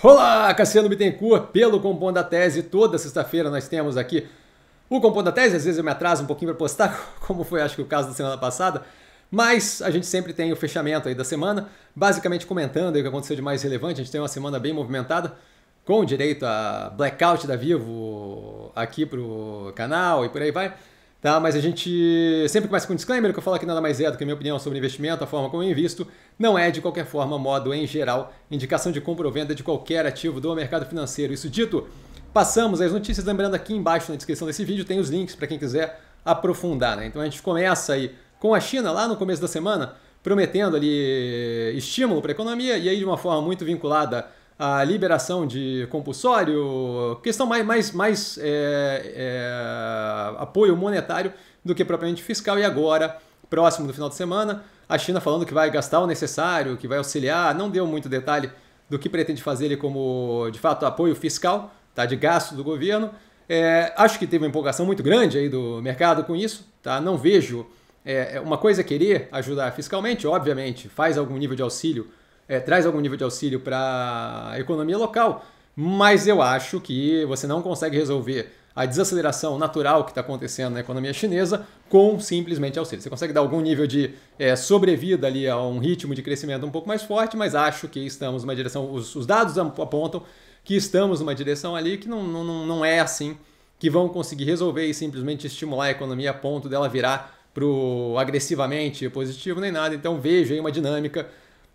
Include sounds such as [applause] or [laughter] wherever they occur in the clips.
Olá, Cassiano Bittencourt, pelo Compom da Tese. Toda sexta-feira nós temos aqui o Compom da Tese. Às vezes eu me atraso um pouquinho para postar, [laughs] como foi acho que o caso da semana passada. Mas a gente sempre tem o fechamento aí da semana, basicamente comentando o que aconteceu de mais relevante. A gente tem uma semana bem movimentada, com direito a blackout da Vivo aqui pro canal e por aí vai. Tá? Mas a gente sempre começa com um disclaimer, que eu falo que nada mais é do que a minha opinião sobre investimento, a forma como eu invisto, não é de qualquer forma, modo em geral, indicação de compra ou venda de qualquer ativo do mercado financeiro. Isso dito, passamos as notícias, lembrando aqui embaixo na descrição desse vídeo tem os links para quem quiser aprofundar. Né? Então a gente começa aí com a China lá no começo da semana, prometendo ali estímulo para a economia e aí de uma forma muito vinculada a liberação de compulsório, questão mais, mais, mais é, é, apoio monetário do que propriamente fiscal. E agora, próximo do final de semana, a China falando que vai gastar o necessário, que vai auxiliar, não deu muito detalhe do que pretende fazer ele como, de fato, apoio fiscal, tá, de gasto do governo. É, acho que teve uma empolgação muito grande aí do mercado com isso, tá? Não vejo é, é uma coisa é querer ajudar fiscalmente, obviamente, faz algum nível de auxílio é, traz algum nível de auxílio para a economia local, mas eu acho que você não consegue resolver a desaceleração natural que está acontecendo na economia chinesa com simplesmente auxílio. Você consegue dar algum nível de é, sobrevida ali a um ritmo de crescimento um pouco mais forte, mas acho que estamos numa direção, os, os dados apontam que estamos numa direção ali que não, não, não é assim que vão conseguir resolver e simplesmente estimular a economia a ponto dela virar pro agressivamente positivo nem nada. Então vejo aí uma dinâmica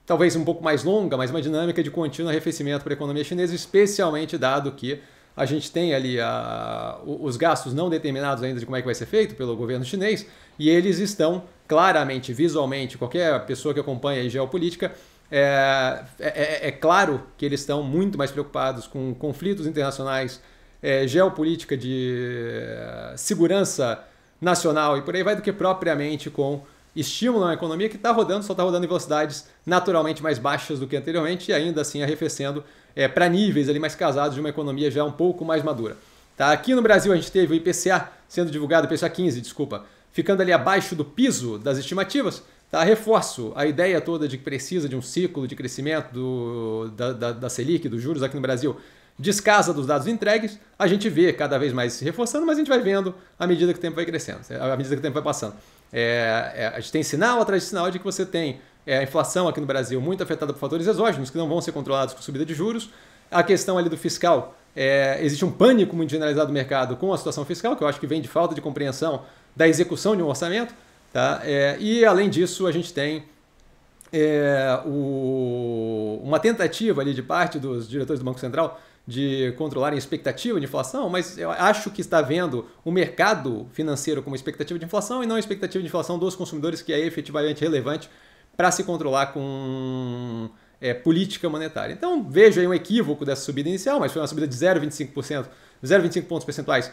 talvez um pouco mais longa, mas uma dinâmica de contínuo arrefecimento para a economia chinesa, especialmente dado que a gente tem ali a, os gastos não determinados ainda de como é que vai ser feito pelo governo chinês, e eles estão claramente, visualmente, qualquer pessoa que acompanha geopolítica, é, é, é, é, claro que eles estão muito mais preocupados com conflitos internacionais, é, geopolítica de é, segurança nacional e por aí vai do que propriamente com estimulam a economia que está rodando, só está rodando em velocidades naturalmente mais baixas do que anteriormente e ainda assim arrefecendo é, para níveis ali mais casados de uma economia já um pouco mais madura. Tá? Aqui no Brasil a gente teve o IPCA sendo divulgado, IPCA 15, desculpa, ficando ali abaixo do piso das estimativas. Tá? Reforço a ideia toda de que precisa de um ciclo de crescimento do, da, da, da Selic, dos juros aqui no Brasil, descasa dos dados entregues, a gente vê cada vez mais se reforçando, mas a gente vai vendo à medida que o tempo vai crescendo, à medida que o tempo vai passando. É, é, a gente tem sinal atrás de sinal de que você tem é, a inflação aqui no Brasil muito afetada por fatores exógenos que não vão ser controlados com subida de juros. A questão ali do fiscal, é, existe um pânico muito generalizado do mercado com a situação fiscal, que eu acho que vem de falta de compreensão da execução de um orçamento. Tá? É, e além disso, a gente tem é, o, uma tentativa ali de parte dos diretores do Banco Central de controlarem expectativa de inflação, mas eu acho que está vendo o mercado financeiro como expectativa de inflação e não a expectativa de inflação dos consumidores, que é efetivamente relevante para se controlar com é, política monetária. Então vejo aí um equívoco dessa subida inicial, mas foi uma subida de 0,25%, 0,25 pontos percentuais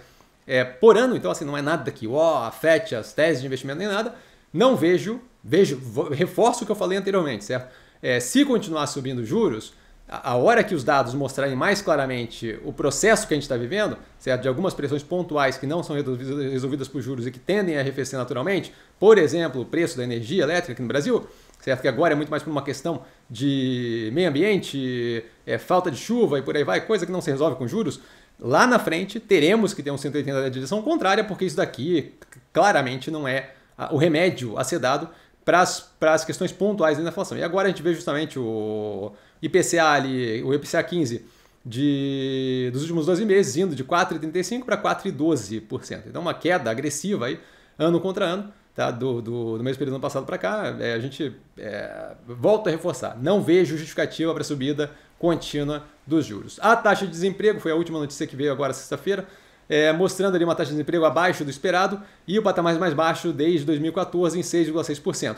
é, por ano, então assim, não é nada que ó, afete as teses de investimento nem nada. Não vejo, vejo, reforço o que eu falei anteriormente, certo? É, se continuar subindo juros, a hora que os dados mostrarem mais claramente o processo que a gente está vivendo, certo? É de algumas pressões pontuais que não são resolvidas por juros e que tendem a arrefecer naturalmente, por exemplo, o preço da energia elétrica aqui no Brasil, certo? que agora é muito mais por uma questão de meio ambiente, é, falta de chuva e por aí vai, coisa que não se resolve com juros, lá na frente teremos que ter um 180 da direção contrária, porque isso daqui claramente não é o remédio a ser dado para as questões pontuais da inflação. E agora a gente vê justamente o IPCA ali, o IPCA 15 de, dos últimos 12 meses, indo de 4,35% para 4,12%. Então, uma queda agressiva aí, ano contra ano, tá? do, do, do mesmo período do ano passado para cá. É, a gente é, volta a reforçar. Não vejo justificativa para subida contínua dos juros. A taxa de desemprego foi a última notícia que veio agora sexta-feira. É, mostrando ali uma taxa de desemprego abaixo do esperado e o patamar mais baixo desde 2014 em 6,6%.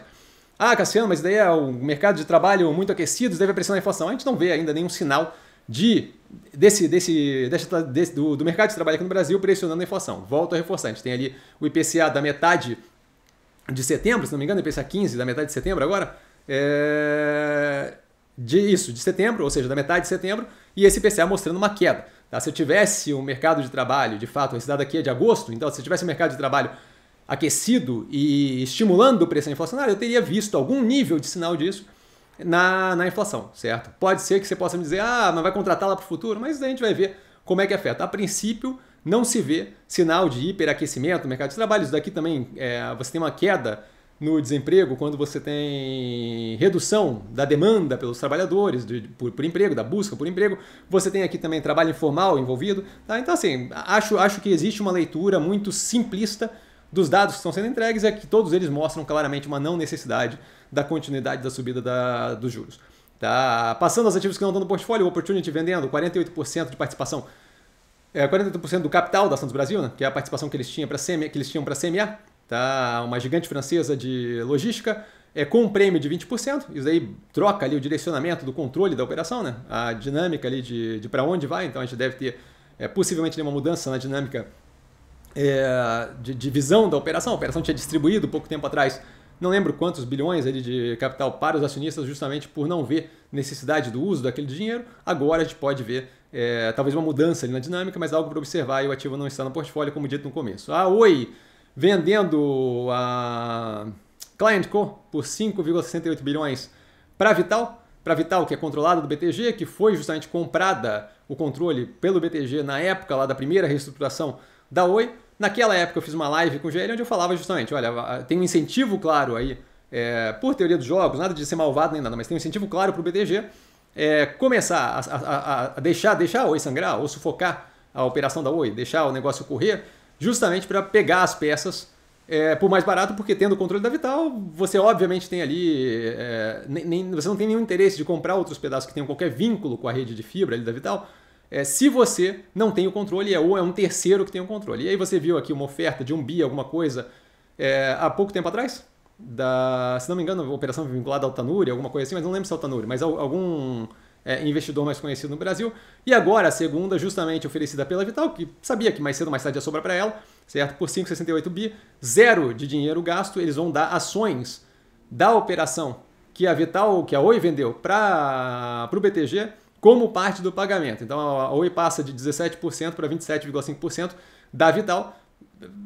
Ah, Cassiano, mas daí é o mercado de trabalho muito aquecido, deve pressionar a inflação. A gente não vê ainda nenhum sinal de desse, desse, desse, desse do, do, mercado de trabalho aqui no Brasil pressionando a inflação. Volto a reforçar, a gente tem ali o IPCA da metade de setembro, se não me engano, IPCA 15 da metade de setembro agora, é... de isso, de setembro, ou seja, da metade de setembro, e esse IPCA mostrando uma queda. Tá? Se eu tivesse o um mercado de trabalho, de fato, esse dado aqui é de agosto, então se eu tivesse o um mercado de trabalho aquecido e estimulando o preço inflacionário, ah, eu teria visto algum nível de sinal disso na, na inflação, certo? Pode ser que você possa me dizer, ah, mas vai contratar lá para o futuro, mas a gente vai ver como é que afeta. A princípio, não se vê sinal de hiperaquecimento no mercado de trabalho. Isso daqui também, é, você tem uma queda no desemprego quando você tem redução da demanda pelos trabalhadores de, por, por, emprego, da busca por emprego. Você tem aqui também trabalho informal envolvido. Tá? Então, assim, acho, acho que existe uma leitura muito simplista dos dados que estão sendo entregues é que todos eles mostram claramente uma não necessidade da continuidade da subida da, dos juros. Tá? Passando aos ativos que não estão no portfólio, o Opportunity vendendo 48% de participação, é, 48% do capital da Santos Brasil, né? que é a participação que eles tinham para a que eles tinham para CMA, tá? uma gigante francesa de logística, é, com um prêmio de 20%, isso aí troca ali o direcionamento do controle da operação, né? a dinâmica ali de, de para onde vai, então a gente deve ter é, possivelmente uma mudança na dinâmica é, de divisão da operação. A operação tinha distribuído pouco tempo atrás, não lembro quantos bilhões ali de capital para os acionistas, justamente por não ver necessidade do uso daquele dinheiro. Agora a gente pode ver é, talvez uma mudança na dinâmica, mas algo para observar e o ativo não está no portfólio, como dito no começo. A Oi vendendo a Client Co por 5,68 bilhões para a Vital. Para a Vital, que é controlada do BTG, que foi justamente comprada o controle pelo BTG na época lá da primeira reestruturação da Oi. Naquela época eu fiz uma live com o GL onde eu falava justamente, olha, tem um incentivo claro aí é, por teoria dos jogos, nada de ser malvado nem nada, mas tem um incentivo claro para o BTG é, começar a, a, a, deixar, deixar a Oi sangrar ou sufocar a operação da Oi, deixar o negócio correr, justamente para pegar as peças é, por mais barato, porque tendo o controle da Vital, você obviamente tem ali. É, nem, nem, você não tem nenhum interesse de comprar outros pedaços que tenham qualquer vínculo com a rede de fibra ali da Vital é, se você não tem o controle, é, ou é um terceiro que tem o controle. E aí você viu aqui uma oferta de um bi, alguma coisa, é, há pouco tempo atrás, da, se não me engano, operação vinculada ao Tanuri, alguma coisa assim, mas não lembro se é o Tanuri, mas algum é, investidor mais conhecido no Brasil. E agora a segunda, justamente oferecida pela Vital, que sabia que mais cedo ou mais tarde ia sobrar para ela, certo? Por 5,68 bi, zero de dinheiro gasto, eles vão dar ações da operação que a Vital, que a Oi vendeu para o BTG, como parte do pagamento. Então a Oi passa de 17% para 27,5% da Vital.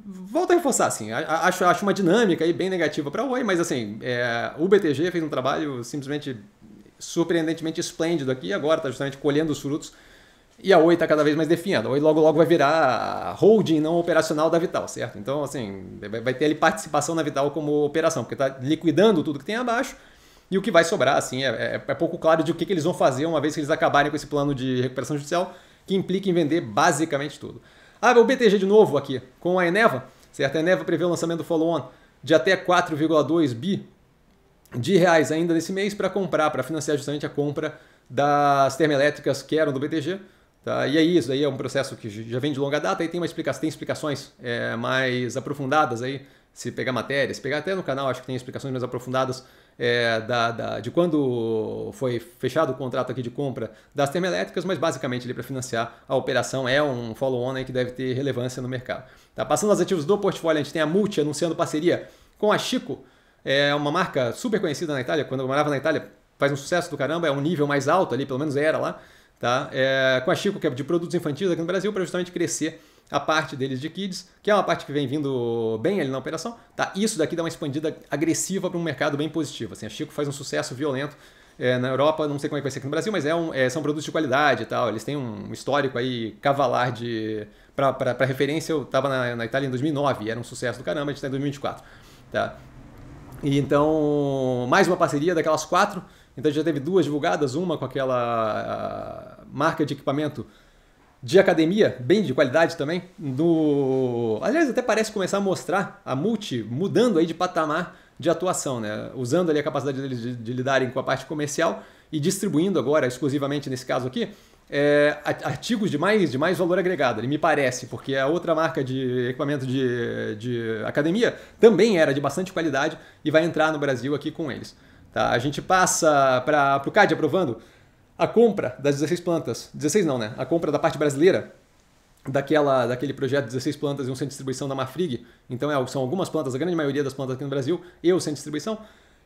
Volto a reforçar, assim, acho, acho uma dinâmica aí bem negativa para a Oi, mas assim, é, o BTG fez um trabalho simplesmente surpreendentemente esplêndido aqui, agora está justamente colhendo os frutos e a Oi está cada vez mais definida. A Oi logo logo vai virar holding não operacional da Vital, certo? Então, assim, vai ter ali participação na Vital como operação, porque está liquidando tudo que tem abaixo e o que vai sobrar, assim, é, é, é pouco claro de o que, que eles vão fazer uma vez que eles acabarem com esse plano de recuperação judicial, que implica em vender basicamente tudo. Ah, o BTG de novo aqui, com a Eneva, certo? A Eneva prevê o lançamento do follow-on de até 4,2 bi de reais ainda nesse mês para comprar, para financiar justamente a compra das termoelétricas que eram do BTG. Tá? E é isso, aí é um processo que já vem de longa data e tem, uma explicação, tem explicações é, mais aprofundadas aí, se pegar matérias se pegar até no canal, acho que tem explicações mais aprofundadas é, da, da, de quando foi fechado o contrato aqui de compra das termoelétricas, mas basicamente para financiar a operação é um follow-on que deve ter relevância no mercado. Tá? Passando aos ativos do portfólio, a gente tem a Multi anunciando parceria com a Chico, é uma marca super conhecida na Itália, quando eu morava na Itália faz um sucesso do caramba, é um nível mais alto ali, pelo menos era lá, tá? É, com a Chico, que é de produtos infantis aqui no Brasil, para justamente crescer a parte deles de kids, que é uma parte que vem vindo bem ali na operação, tá? Isso daqui dá uma expandida agressiva para um mercado bem positivo. Assim, a Chico faz um sucesso violento é, na Europa, não sei como é que vai ser aqui no Brasil, mas é um, é, são produtos de qualidade e tal. Eles têm um histórico aí cavalar de. Para referência, eu estava na, na, Itália em 2009 era um sucesso do caramba, a gente está em 2024. Tá? E então, mais uma parceria daquelas quatro. Então já teve duas divulgadas, uma com aquela marca de equipamento de academia, bem de qualidade também. No... Aliás, até parece começar a mostrar a multi mudando aí de patamar de atuação, né? usando ali a capacidade deles de, de lidarem com a parte comercial e distribuindo agora, exclusivamente nesse caso aqui, é, artigos de mais, de mais valor agregado, me parece, porque a outra marca de equipamento de, de academia também era de bastante qualidade e vai entrar no Brasil aqui com eles. Tá? A gente passa para o CAD aprovando a compra das 16 plantas, 16 não, né? A compra da parte brasileira daquela, daquele projeto 16 plantas e um centro de distribuição da Mafrig, então é, são algumas plantas, a grande maioria das plantas aqui no Brasil, e o centro de distribuição,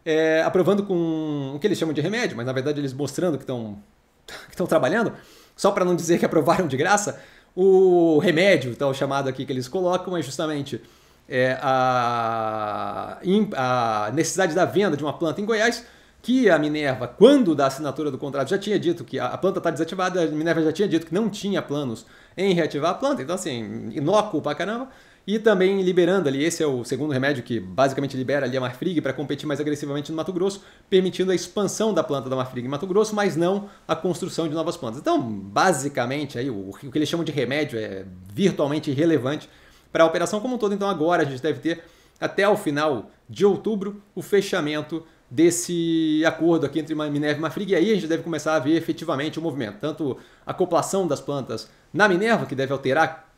é, aprovando com o que eles chamam de remédio, mas na verdade eles mostrando que estão [laughs] que estão trabalhando, só para não dizer que aprovaram de graça, o remédio, tal chamado aqui que eles colocam, é justamente é, a, a necessidade da venda de uma planta em Goiás que a Minerva, quando da assinatura do contrato, já tinha dito que a planta está desativada, a Minerva já tinha dito que não tinha planos em reativar a planta, então assim, inócuo pra caramba. E também liberando ali, esse é o segundo remédio que basicamente libera ali a Marfrig para competir mais agressivamente no Mato Grosso, permitindo a expansão da planta da Marfrig em Mato Grosso, mas não a construção de novas plantas. Então, basicamente, aí, o, que eles chamam de remédio é virtualmente irrelevante para a operação como um todo. Então, agora a gente deve ter até o final de outubro o fechamento desse acordo aqui entre Minerva e Mafrig, e aí a gente deve começar a ver efetivamente o movimento, tanto a acoplação das plantas na Minerva, que deve alterar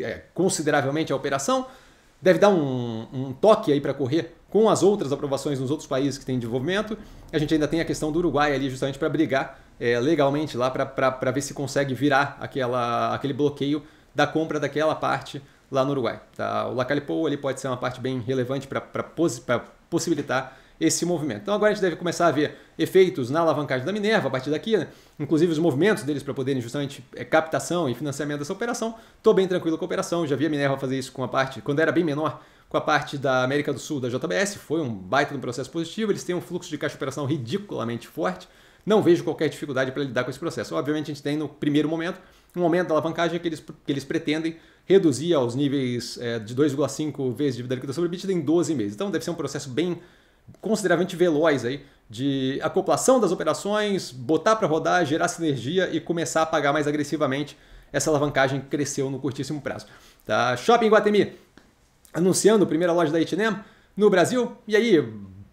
é, consideravelmente a operação, deve dar um, um toque aí para correr com as outras aprovações nos outros países que têm desenvolvimento. A gente ainda tem a questão do Uruguai ali justamente para brigar é, legalmente lá, para ver se consegue virar aquela, aquele bloqueio da compra daquela parte lá no Uruguai. Tá? O Lacalipou ali pode ser uma parte bem relevante para possibilitar esse movimento. Então agora a gente deve começar a ver efeitos na alavancagem da Minerva a partir daqui, né? inclusive os movimentos deles para poderem justamente é, captação e financiamento dessa operação. Estou bem tranquilo com a operação, já vi a Minerva fazer isso com a parte, quando era bem menor, com a parte da América do Sul da JBS, foi um baita um processo positivo, eles têm um fluxo de caixa de operação ridiculamente forte, não vejo qualquer dificuldade para lidar com esse processo. Obviamente a gente tem no primeiro momento um aumento da alavancagem que eles, que eles pretendem reduzir aos níveis é, de 2,5 vezes dívida líquida sobre EBITDA em 12 meses. Então deve ser um processo bem consideravelmente veloz aí de acoplação das operações, botar para rodar, gerar sinergia e começar a pagar mais agressivamente. Essa alavancagem cresceu no curtíssimo prazo. Tá? Shopping Guatemi anunciando a primeira loja da H&M no Brasil. E aí,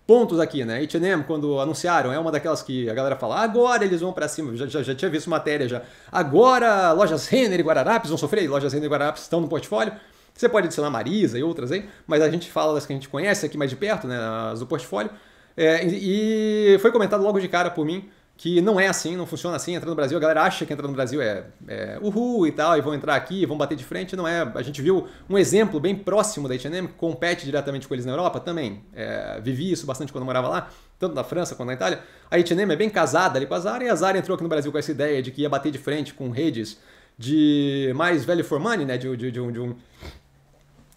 pontos aqui, né? H&M, quando anunciaram, é uma daquelas que a galera fala, agora eles vão para cima, já, já, já, tinha visto matéria já. Agora, lojas Renner e Guararapes vão sofrer, lojas Renner e Guararapes estão no portfólio. Você pode adicionar Marisa e outras aí, mas a gente fala das que a gente conhece aqui mais de perto, né, as do portfólio. É, e foi comentado logo de cara por mim que não é assim, não funciona assim. Entrar no Brasil, a galera acha que entrar no Brasil é, é uhul e tal, e vão entrar aqui, vão bater de frente. Não é. A gente viu um exemplo bem próximo da H&M, que compete diretamente com eles na Europa também. É, vivi isso bastante quando morava lá, tanto na França quanto na Itália. A H&M é bem casada ali com a Zara, e a Zara entrou aqui no Brasil com essa ideia de que ia bater de frente com redes de mais value for money, né? de, de, de, de um,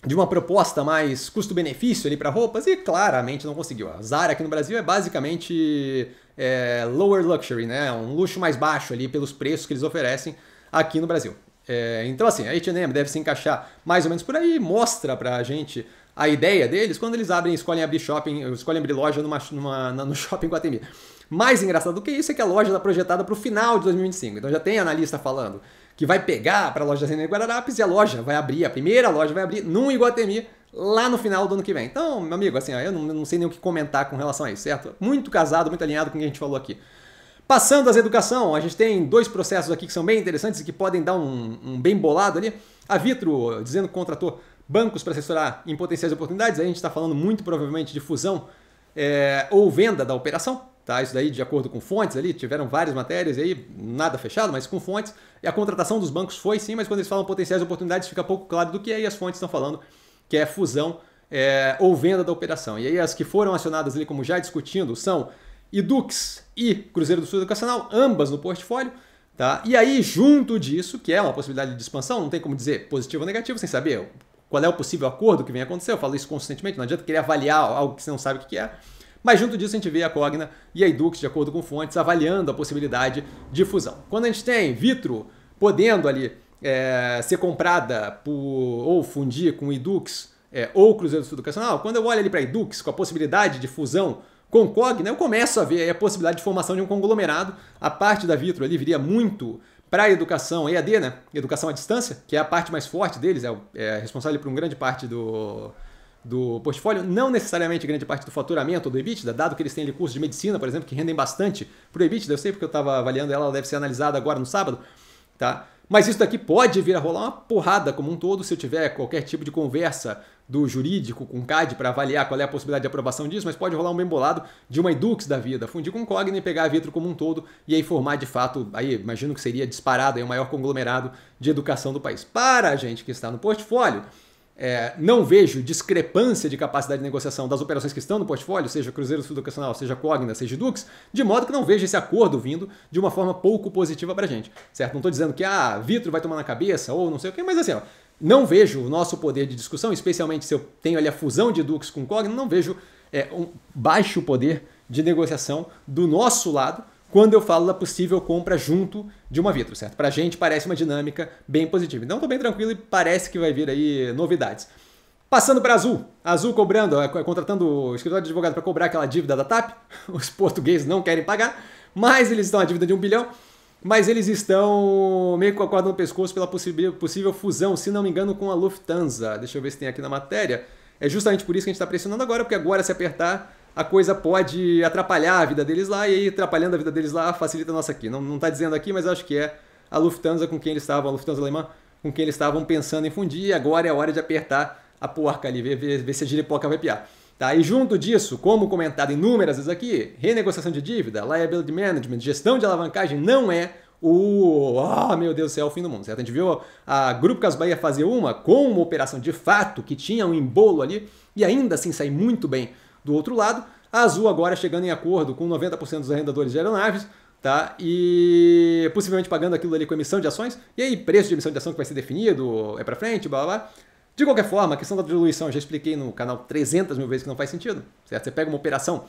de uma proposta mais custo-benefício ali para roupas e claramente não conseguiu. A Zara aqui no Brasil é basicamente é, lower luxury, né? Um luxo mais baixo ali pelos preços que eles oferecem aqui no Brasil. É, então assim, a H&M deve se encaixar mais ou menos por aí, mostra para a gente a ideia deles quando eles abrem, escolhem abrir shopping, escolhem abrir loja numa, numa, no [laughs] shopping Guatemi. Mais engraçado do que isso é que a loja está projetada para o final de 2025. Então já tem analista falando que vai pegar para a loja da Renner Guararapes e a loja vai abrir, a primeira loja vai abrir num Iguatemi lá no final do ano que vem. Então, meu amigo, assim, ó, eu não, não sei nem o que comentar com relação a isso, certo? Muito casado, muito alinhado com o que a gente falou aqui. Passando às educação, a gente tem dois processos aqui que são bem interessantes e que podem dar um, um bem bolado ali. A Vitro dizendo que contratou bancos para assessorar em potenciais oportunidades, aí a gente está falando muito provavelmente de fusão é, ou venda da operação. Tá, isso daí de acordo com fontes ali, tiveram várias matérias aí, nada fechado, mas com fontes. E a contratação dos bancos foi sim, mas quando eles falam potenciais oportunidades fica pouco claro do que é, e as fontes estão falando que é fusão é, ou venda da operação. E aí as que foram acionadas ali, como já discutindo, são Edux e Cruzeiro do Sul Educacional, ambas no portfólio. Tá? E aí, junto disso, que é uma possibilidade de expansão, não tem como dizer positivo ou negativo, sem saber qual é o possível acordo que vem acontecer. Eu falo isso consistentemente, não adianta querer avaliar algo que você não sabe o que é. Mas junto disso a gente vê a Cogna e a Edux, de acordo com fontes, avaliando a possibilidade de fusão. Quando a gente tem Vitro podendo ali é, ser comprada por, ou fundir com Edux é, ou Cruzeiro do Sul Educacional, quando eu olho ali para Edux com a possibilidade de fusão com Cogna, eu começo a ver a possibilidade de formação de um conglomerado. A parte da Vitro ali viria muito para a educação EAD, né? Educação à distância, que é a parte mais forte deles, é, é responsável por uma grande parte do, do portfólio, não necessariamente grande parte do faturamento ou do EBITDA, dado que eles têm ali cursos de medicina, por exemplo, que rendem bastante para o EBITDA, eu sei porque eu estava avaliando ela, ela deve ser analisada agora no sábado, tá? Mas isso daqui pode vir a rolar uma porrada como um todo se eu tiver qualquer tipo de conversa do jurídico com o CAD para avaliar qual é a possibilidade de aprovação disso, mas pode rolar um bem bolado de uma Edux da vida, fundir com Cogni, pegar a Vitro como um todo e aí formar de fato, aí imagino que seria disparado aí o maior conglomerado de educação do país. Para a gente que está no portfólio, é, não vejo discrepância de capacidade de negociação das operações que estão no portfólio, seja Cruzeiro Sul Educacional, seja Cogna, seja Dux, de modo que não vejo esse acordo vindo de uma forma pouco positiva para gente, certo? Não estou dizendo que, ah, Vitro vai tomar na cabeça ou não sei o quê, mas assim, ó, não vejo o nosso poder de discussão, especialmente se eu tenho ali a fusão de Dux com Cogna, não vejo é, um baixo poder de negociação do nosso lado quando eu falo da possível compra junto de uma Vitro, certo? Para a gente parece uma dinâmica bem positiva. Então estou bem tranquilo e parece que vai vir aí novidades. Passando para Azul. Azul cobrando, eh, contratando o escritório de advogado para cobrar aquela dívida da TAP. [laughs] Os portugueses não querem pagar, mas eles estão à dívida de um bilhão. Mas eles estão meio com a corda no pescoço pela possível fusão, se não me engano, com a Lufthansa. Deixa eu ver se tem aqui na matéria. É justamente por isso que a gente está pressionando agora, porque agora se apertar a coisa pode atrapalhar a vida deles lá, e aí atrapalhando a vida deles lá facilita a nossa aqui. Não, não tá dizendo aqui, mas acho que é a Lufthansa com quem eles estavam, a Lufthansa alemã, com quem eles estavam pensando em fundir, e agora é a hora de apertar a porca ali, ver, ver, ver se a giripoca vai piar. Tá? E junto disso, como comentado inúmeras vezes aqui, renegociação de dívida, liability management, gestão de alavancagem não é o. Oh, meu Deus do céu, o fim do mundo, certo? A gente viu a Grupo Casas Bahia fazer uma com uma operação de fato que tinha um embolo ali e ainda assim sair muito bem do outro lado, a Azul agora chegando em acordo com 90% dos arrendadores de aeronaves, tá? E possivelmente pagando aquilo ali com emissão de ações, e aí preço de emissão de ação que vai ser definido, é para frente, blá, blá blá. De qualquer forma, a questão da diluição, eu já expliquei no canal 300 mil vezes que não faz sentido, certo? Você pega uma operação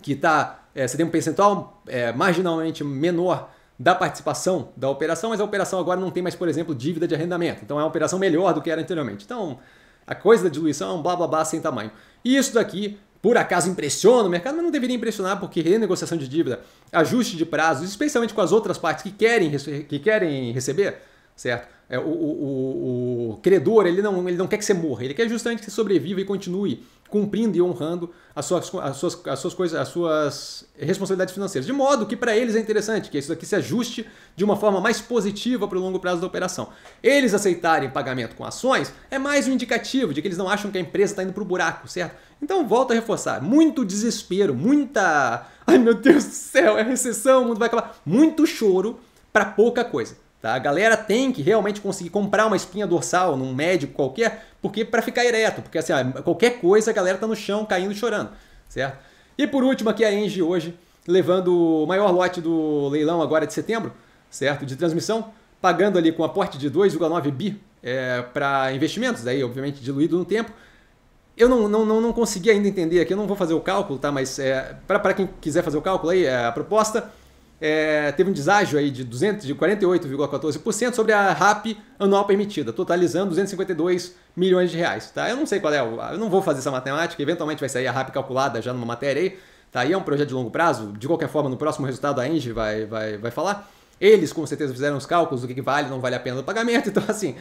que tá, é, você tem um percentual é, marginalmente menor da participação da operação, mas a operação agora não tem mais, por exemplo, dívida de arrendamento. Então é uma operação melhor do que era anteriormente. Então, a coisa da diluição é um blá blá blá sem tamanho. E isso daqui, por acaso, impressiona o mercado, mas não deveria impressionar, porque renegociação de dívida, ajuste de prazos, especialmente com as outras partes que querem, que querem receber, certo? é, o, o, o, credor ele não, ele não quer que você morra, ele quer justamente que você sobreviva e continue cumprindo e honrando as suas, as suas, as suas, coisas, as suas responsabilidades financeiras. De modo que para eles é interessante que isso aqui se ajuste de uma forma mais positiva para o longo prazo da operação. Eles aceitarem pagamento com ações é mais um indicativo de que eles não acham que a empresa está indo para o buraco, certo? Então volta a reforçar, muito desespero, muita... Ai meu Deus do céu, é recessão, o mundo vai acabar. Muito choro para pouca coisa. Tá? A galera tem que realmente conseguir comprar uma espinha dorsal num médico qualquer, porque para ficar ereto, porque assim, qualquer coisa a galera tá no chão caindo chorando, certo? E por último aqui a Engie hoje levando o maior lote do leilão agora de setembro, certo? De transmissão, pagando ali com aporte de 2,9 bi é, para investimentos, aí obviamente diluído no tempo. Eu não, não, não, não consegui ainda entender aqui, eu não vou fazer o cálculo, tá? Mas é, para quem quiser fazer o cálculo aí, é, a proposta é, teve um deságio aí de, 248,14% sobre a RAP anual permitida, totalizando 252 milhões de reais. Tá? Eu não sei qual é, eu não vou fazer essa matemática, eventualmente vai sair a RAP calculada já numa matéria aí, tá? e é um projeto de longo prazo, de qualquer forma, no próximo resultado a Engie vai, vai, vai falar. Eles com certeza fizeram os cálculos do que vale, não vale a pena o pagamento, [laughs] então assim,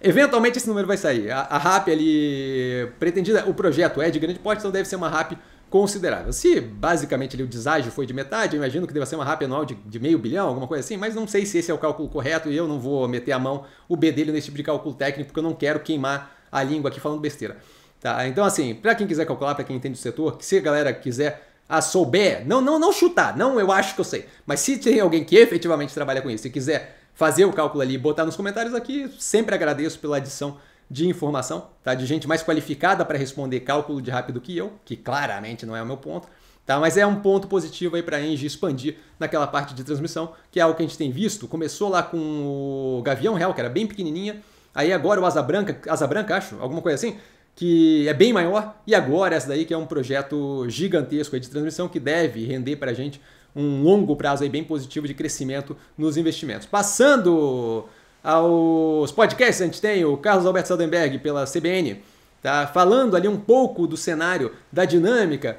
eventualmente esse número vai sair. A, a RAP ali pretendida, o projeto é de grande porte, então deve ser uma RAP considerável. Se basicamente ali, o deságio foi de metade, eu imagino que deva ser uma rápida anual de, de, meio bilhão, alguma coisa assim, mas não sei se esse é o cálculo correto e eu não vou meter a mão o B dele nesse tipo de cálculo técnico, porque eu não quero queimar a língua aqui falando besteira. Tá? Então, assim, para quem quiser calcular, para quem entende o setor, se a galera quiser a ah, souber, não, não, não chutar, não eu acho que eu sei, mas se tem alguém que efetivamente trabalha com isso e quiser fazer o cálculo ali e botar nos comentários aqui, sempre agradeço pela adição de informação, tá? De gente mais qualificada para responder cálculo de rápido que eu, que claramente não é o meu ponto, tá? Mas é um ponto positivo aí para a Engie expandir naquela parte de transmissão, que é algo que a gente tem visto. Começou lá com o Gavião Real, que era bem pequenininha, aí agora o Asa Branca, Asa Branca, acho, alguma coisa assim, que é bem maior, e agora essa daí que é um projeto gigantesco de transmissão que deve render para a gente um longo prazo aí bem positivo de crescimento nos investimentos. Passando aos podcasts, a gente tem o Carlos Alberto Saldenberg pela CBN, tá? falando ali um pouco do cenário, da dinâmica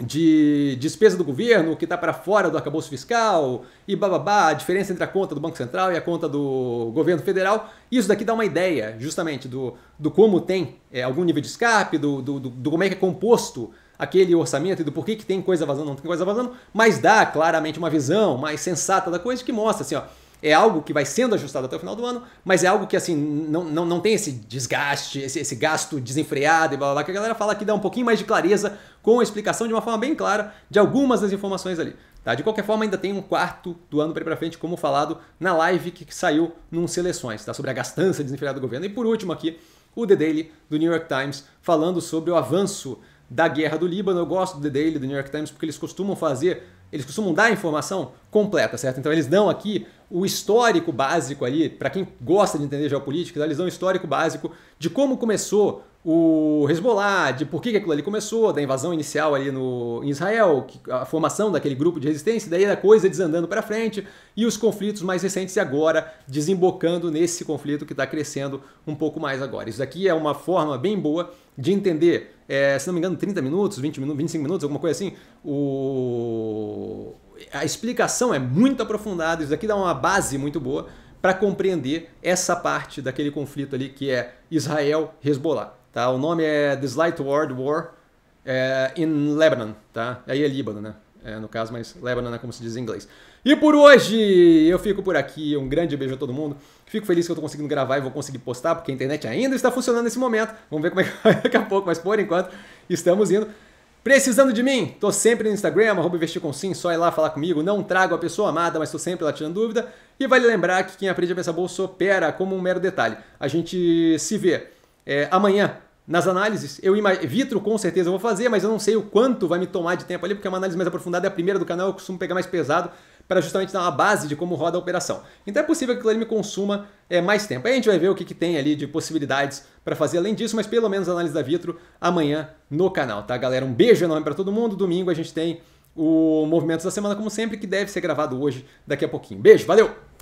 de despesa do governo, que está para fora do arcabouço fiscal e bababá, a diferença entre a conta do Banco Central e a conta do governo federal. Isso daqui dá uma ideia, justamente, do, do como tem é, algum nível de escape, do, do, do, como é que é composto aquele orçamento e do porquê que tem coisa vazando, não tem coisa vazando, mas dá claramente uma visão mais sensata da coisa que mostra assim, ó, é algo que vai sendo ajustado até o final do ano, mas é algo que assim não, não, não tem esse desgaste, esse, esse gasto desenfreado e blá, blá blá que a galera fala que dá um pouquinho mais de clareza com a explicação de uma forma bem clara de algumas das informações ali. Tá? De qualquer forma, ainda tem um quarto do ano para frente, como falado na live que saiu num Seleções, tá? sobre a gastança desenfreada do governo. E por último aqui, o The Daily do New York Times falando sobre o avanço da guerra do Líbano. Eu gosto do The Daily do New York Times porque eles costumam fazer eles costumam dar a informação completa, certo? Então eles dão aqui o histórico básico ali, para quem gosta de entender geopolítica, eles dão o histórico básico de como começou o Hezbollah, de por que, que aquilo ali começou, da invasão inicial ali no, em Israel, a formação daquele grupo de resistência, daí a coisa desandando para frente e os conflitos mais recentes e agora desembocando nesse conflito que está crescendo um pouco mais agora. Isso aqui é uma forma bem boa de entender é, se não me engano, 30 minutos, 20 minutos, 25 minutos, alguma coisa assim. O... A explicação é muito aprofundada, isso daqui dá uma base muito boa para compreender essa parte daquele conflito ali que é Israel-Hezbollah. Tá? O nome é The Slight World War é, in Lebanon, tá? Aí é Líbano, né? é, no caso, mas Lebanon é como se diz em inglês. E por hoje eu fico por aqui. Um grande beijo a todo mundo. Fico feliz que eu tô conseguindo gravar e vou conseguir postar, porque a internet ainda está funcionando nesse momento. Vamos ver como é que vai [laughs] daqui a pouco, mas por enquanto estamos indo. Precisando de mim? Tô sempre no Instagram, arroba investir com sim, só ir lá falar comigo. Não trago a pessoa amada, mas tô sempre lá tirando dúvida. E vale lembrar que quem aprende a pensar bolsa opera como um mero detalhe. A gente se vê é, amanhã nas análises. Eu Vitro com certeza eu vou fazer, mas eu não sei o quanto vai me tomar de tempo ali, porque é uma análise mais aprofundada, é a primeira do canal, eu costumo pegar mais pesado para justamente dar uma base de como roda a operação. Então é possível que aquilo ali me consuma é, mais tempo. Aí a gente vai ver o que, que tem ali de possibilidades para fazer além disso, mas pelo menos a análise da Vitro amanhã no canal, tá galera? Um beijo enorme para todo mundo, domingo a gente tem o Movimentos da Semana como sempre, que deve ser gravado hoje, daqui a pouquinho. Beijo, valeu!